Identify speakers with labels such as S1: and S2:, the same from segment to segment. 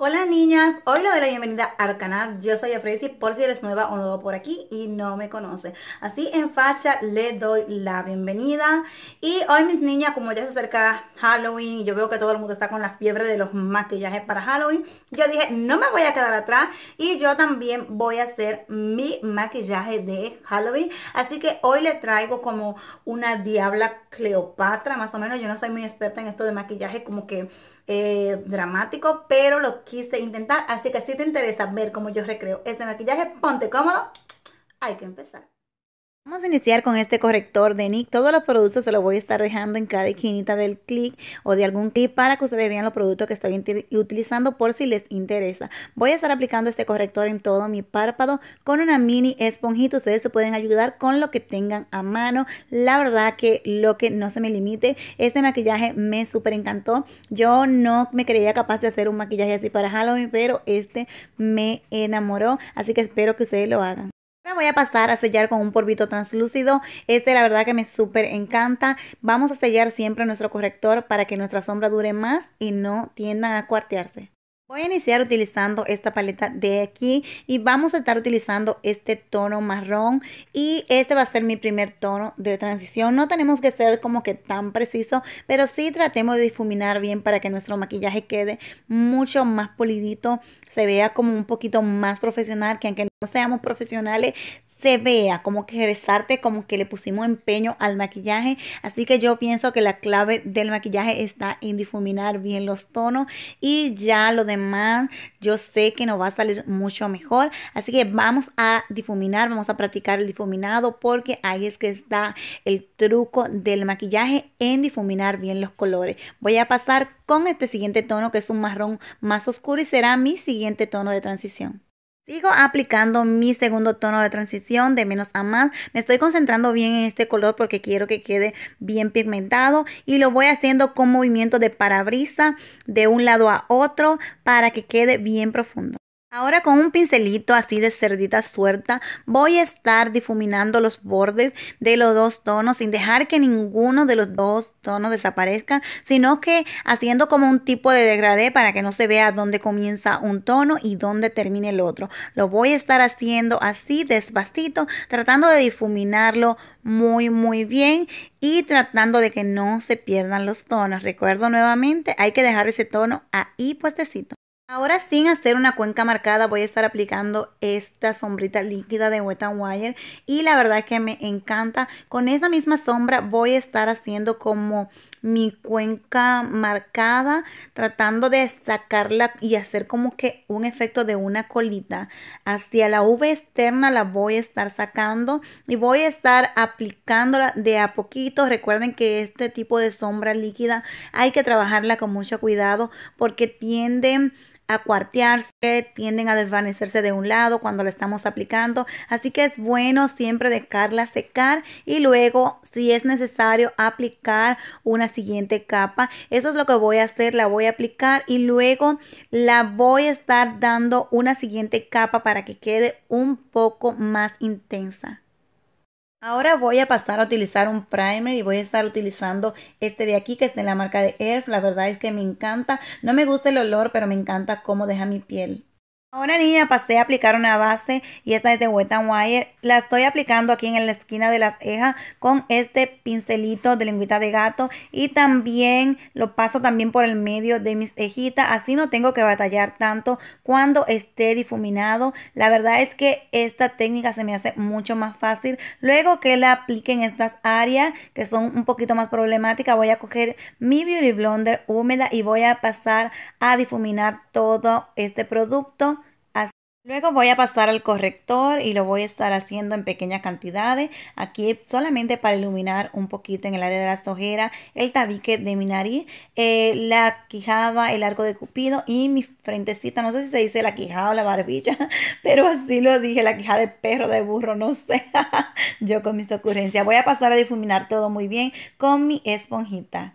S1: Hola niñas, hoy le doy la bienvenida al canal, yo soy Afresi por si eres nueva o nuevo por aquí y no me conoce. Así en facha le doy la bienvenida y hoy mis niñas, como ya se acerca Halloween, yo veo que todo el mundo está con la fiebre de los maquillajes para Halloween, yo dije no me voy a quedar atrás y yo también voy a hacer mi maquillaje de Halloween, así que hoy le traigo como una diabla Cleopatra más o menos, yo no soy muy experta en esto de maquillaje como que eh, dramático, pero lo quise intentar. Así que si te interesa ver cómo yo recreo este maquillaje, ponte cómodo. Hay que empezar. Vamos a iniciar con este corrector de Nick. Todos los productos se los voy a estar dejando en cada esquinita del clic o de algún clip para que ustedes vean los productos que estoy utilizando por si les interesa. Voy a estar aplicando este corrector en todo mi párpado con una mini esponjita. Ustedes se pueden ayudar con lo que tengan a mano. La verdad que lo que no se me limite, este maquillaje me súper encantó. Yo no me creía capaz de hacer un maquillaje así para Halloween, pero este me enamoró. Así que espero que ustedes lo hagan voy a pasar a sellar con un polvito translúcido. Este la verdad que me súper encanta. Vamos a sellar siempre nuestro corrector para que nuestra sombra dure más y no tienda a cuartearse. Voy a iniciar utilizando esta paleta de aquí y vamos a estar utilizando este tono marrón y este va a ser mi primer tono de transición. No tenemos que ser como que tan preciso, pero sí tratemos de difuminar bien para que nuestro maquillaje quede mucho más polidito, se vea como un poquito más profesional, que aunque no seamos profesionales, se vea, como que resarte como que le pusimos empeño al maquillaje. Así que yo pienso que la clave del maquillaje está en difuminar bien los tonos y ya lo demás yo sé que nos va a salir mucho mejor. Así que vamos a difuminar, vamos a practicar el difuminado porque ahí es que está el truco del maquillaje en difuminar bien los colores. Voy a pasar con este siguiente tono que es un marrón más oscuro y será mi siguiente tono de transición. Sigo aplicando mi segundo tono de transición de menos a más. Me estoy concentrando bien en este color porque quiero que quede bien pigmentado. Y lo voy haciendo con movimiento de parabrisa de un lado a otro para que quede bien profundo. Ahora con un pincelito así de cerdita suelta voy a estar difuminando los bordes de los dos tonos sin dejar que ninguno de los dos tonos desaparezca, sino que haciendo como un tipo de degradé para que no se vea dónde comienza un tono y dónde termina el otro. Lo voy a estar haciendo así despacito, tratando de difuminarlo muy muy bien y tratando de que no se pierdan los tonos. Recuerdo nuevamente, hay que dejar ese tono ahí puestecito. Ahora sin hacer una cuenca marcada voy a estar aplicando esta sombrita líquida de Wet n Wire y la verdad es que me encanta. Con esa misma sombra voy a estar haciendo como mi cuenca marcada tratando de sacarla y hacer como que un efecto de una colita. Hacia la V externa la voy a estar sacando y voy a estar aplicándola de a poquito. Recuerden que este tipo de sombra líquida hay que trabajarla con mucho cuidado porque tienden a cuartearse, tienden a desvanecerse de un lado cuando la estamos aplicando, así que es bueno siempre dejarla secar y luego si es necesario aplicar una siguiente capa. Eso es lo que voy a hacer, la voy a aplicar y luego la voy a estar dando una siguiente capa para que quede un poco más intensa. Ahora voy a pasar a utilizar un primer y voy a estar utilizando este de aquí que es de la marca de EARTH, La verdad es que me encanta. No me gusta el olor, pero me encanta cómo deja mi piel. Ahora niña pasé a aplicar una base y esta es de Wet n Wire. La estoy aplicando aquí en la esquina de las cejas con este pincelito de lengüita de gato y también lo paso también por el medio de mis cejitas. Así no tengo que batallar tanto cuando esté difuminado. La verdad es que esta técnica se me hace mucho más fácil. Luego que la aplique en estas áreas que son un poquito más problemáticas voy a coger mi Beauty Blender húmeda y voy a pasar a difuminar todo este producto. Luego voy a pasar al corrector y lo voy a estar haciendo en pequeñas cantidades. Aquí solamente para iluminar un poquito en el área de las ojeras, el tabique de mi nariz, eh, la quijada, el arco de cupido y mi frentecita. No sé si se dice la quijada o la barbilla, pero así lo dije, la quijada de perro, de burro, no sé. Yo con mis ocurrencias. Voy a pasar a difuminar todo muy bien con mi esponjita.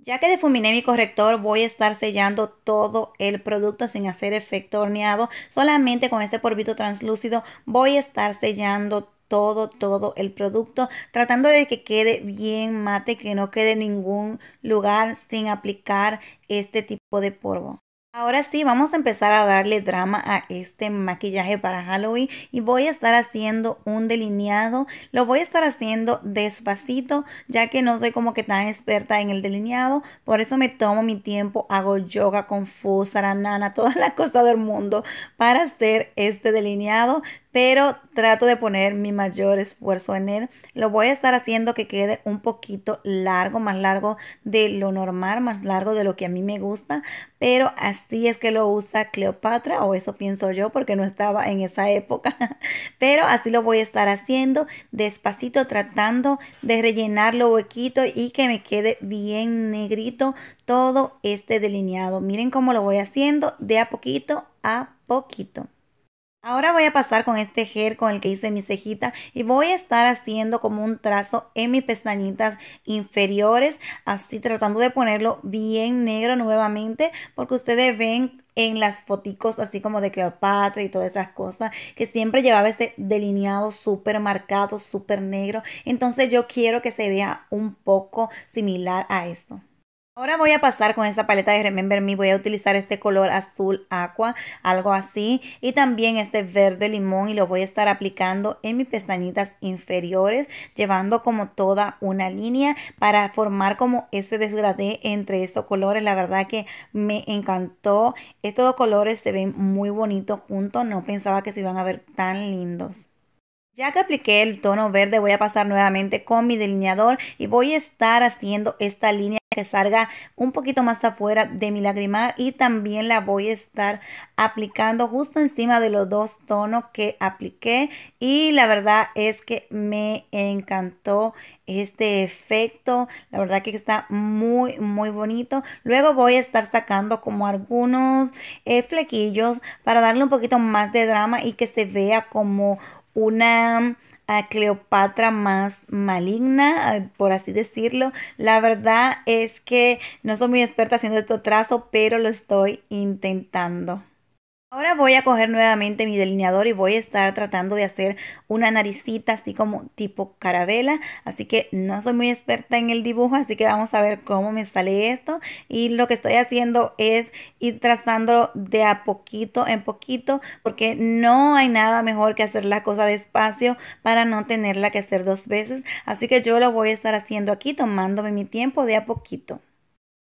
S1: Ya que difuminé mi corrector, voy a estar sellando todo el producto sin hacer efecto horneado. Solamente con este polvito translúcido voy a estar sellando todo, todo el producto, tratando de que quede bien mate, que no quede en ningún lugar sin aplicar este tipo de polvo. Ahora sí, vamos a empezar a darle drama a este maquillaje para Halloween y voy a estar haciendo un delineado. Lo voy a estar haciendo despacito ya que no soy como que tan experta en el delineado. Por eso me tomo mi tiempo, hago yoga con fusa, nana, toda la cosas del mundo para hacer este delineado pero trato de poner mi mayor esfuerzo en él. Lo voy a estar haciendo que quede un poquito largo, más largo de lo normal, más largo de lo que a mí me gusta, pero así es que lo usa Cleopatra, o eso pienso yo porque no estaba en esa época, pero así lo voy a estar haciendo despacito, tratando de rellenar lo huequitos y que me quede bien negrito todo este delineado. Miren cómo lo voy haciendo de a poquito a poquito. Ahora voy a pasar con este gel con el que hice mi cejita y voy a estar haciendo como un trazo en mis pestañitas inferiores, así tratando de ponerlo bien negro nuevamente, porque ustedes ven en las foticos así como de Cleopatra y todas esas cosas, que siempre llevaba ese delineado súper marcado, súper negro, entonces yo quiero que se vea un poco similar a eso. Ahora voy a pasar con esa paleta de Remember Me, voy a utilizar este color azul aqua, algo así, y también este verde limón y lo voy a estar aplicando en mis pestañitas inferiores, llevando como toda una línea para formar como ese desgradé entre esos colores, la verdad que me encantó, estos dos colores se ven muy bonitos juntos, no pensaba que se iban a ver tan lindos. Ya que apliqué el tono verde voy a pasar nuevamente con mi delineador y voy a estar haciendo esta línea que salga un poquito más afuera de mi lagrimal y también la voy a estar aplicando justo encima de los dos tonos que apliqué y la verdad es que me encantó este efecto la verdad que está muy muy bonito luego voy a estar sacando como algunos eh, flequillos para darle un poquito más de drama y que se vea como una a Cleopatra más maligna, por así decirlo. La verdad es que no soy muy experta haciendo este trazo, pero lo estoy intentando. Ahora voy a coger nuevamente mi delineador y voy a estar tratando de hacer una naricita así como tipo carabela. Así que no soy muy experta en el dibujo, así que vamos a ver cómo me sale esto. Y lo que estoy haciendo es ir trazándolo de a poquito en poquito porque no hay nada mejor que hacer la cosa despacio para no tenerla que hacer dos veces. Así que yo lo voy a estar haciendo aquí tomándome mi tiempo de a poquito.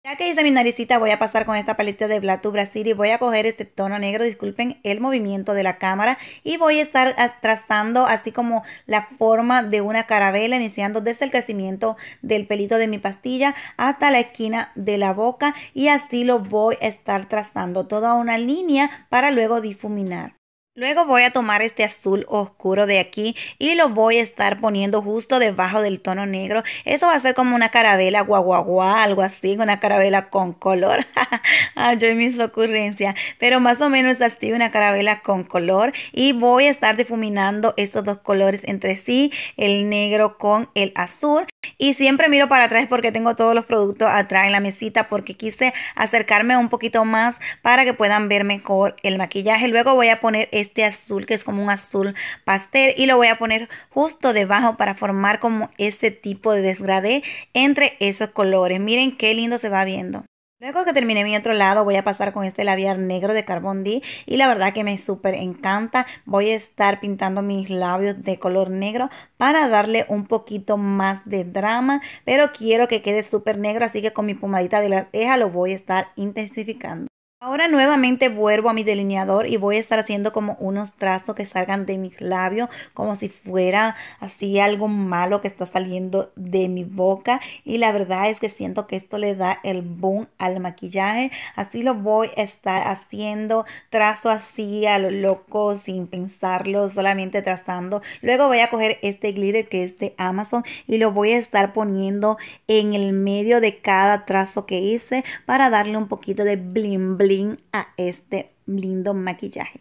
S1: Ya que hice mi naricita voy a pasar con esta paleta de Blatu Brasil y voy a coger este tono negro, disculpen el movimiento de la cámara y voy a estar trazando así como la forma de una carabela iniciando desde el crecimiento del pelito de mi pastilla hasta la esquina de la boca y así lo voy a estar trazando toda una línea para luego difuminar. Luego voy a tomar este azul oscuro de aquí y lo voy a estar poniendo justo debajo del tono negro. Eso va a ser como una carabela guaguaguá, algo así, una carabela con color. Ay, yo en mis ocurrencias, pero más o menos así una carabela con color. Y voy a estar difuminando estos dos colores entre sí, el negro con el azul. Y siempre miro para atrás porque tengo todos los productos atrás en la mesita porque quise acercarme un poquito más para que puedan ver mejor el maquillaje. Luego voy a poner este azul que es como un azul pastel y lo voy a poner justo debajo para formar como ese tipo de desgradé entre esos colores. Miren qué lindo se va viendo. Luego que terminé mi otro lado voy a pasar con este labial negro de Carbon D y la verdad que me súper encanta. Voy a estar pintando mis labios de color negro para darle un poquito más de drama, pero quiero que quede súper negro así que con mi pomadita de las cejas lo voy a estar intensificando. Ahora nuevamente vuelvo a mi delineador y voy a estar haciendo como unos trazos que salgan de mis labios, como si fuera así algo malo que está saliendo de mi boca. Y la verdad es que siento que esto le da el boom al maquillaje. Así lo voy a estar haciendo, trazo así a lo loco, sin pensarlo, solamente trazando. Luego voy a coger este glitter que es de Amazon y lo voy a estar poniendo en el medio de cada trazo que hice para darle un poquito de bling bling a este lindo maquillaje.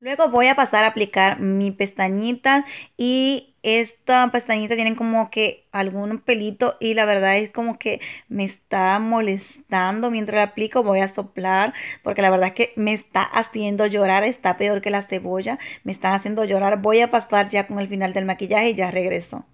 S1: Luego voy a pasar a aplicar mi pestañita y esta pestañita tiene como que algún pelito y la verdad es como que me está molestando mientras la aplico voy a soplar porque la verdad es que me está haciendo llorar está peor que la cebolla me está haciendo llorar voy a pasar ya con el final del maquillaje y ya regreso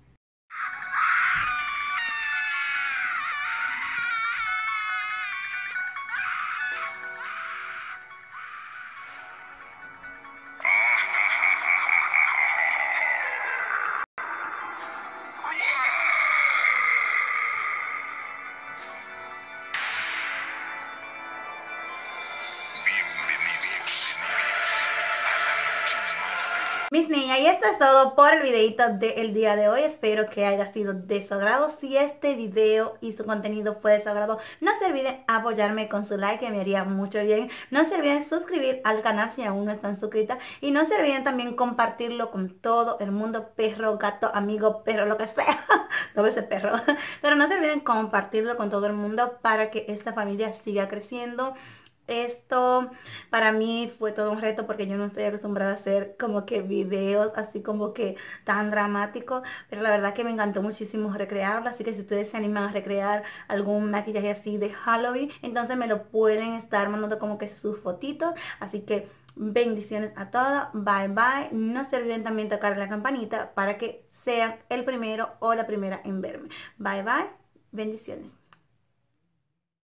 S1: Mis niñas, y esto es todo por el videito del día de hoy. Espero que haya sido de su agrado. Si este video y su contenido fue de su agrado, no se olviden apoyarme con su like, que me haría mucho bien. No se olviden suscribir al canal si aún no están suscritas. Y no se olviden también compartirlo con todo el mundo, perro, gato, amigo, perro, lo que sea. no ese perro. Pero no se olviden compartirlo con todo el mundo para que esta familia siga creciendo esto para mí fue todo un reto porque yo no estoy acostumbrada a hacer como que videos así como que tan dramático, pero la verdad que me encantó muchísimo recrearlo, así que si ustedes se animan a recrear algún maquillaje así de Halloween, entonces me lo pueden estar mandando como que sus fotitos, así que bendiciones a todos, bye bye, no se olviden también tocar la campanita para que sean el primero o la primera en verme, bye bye, bendiciones.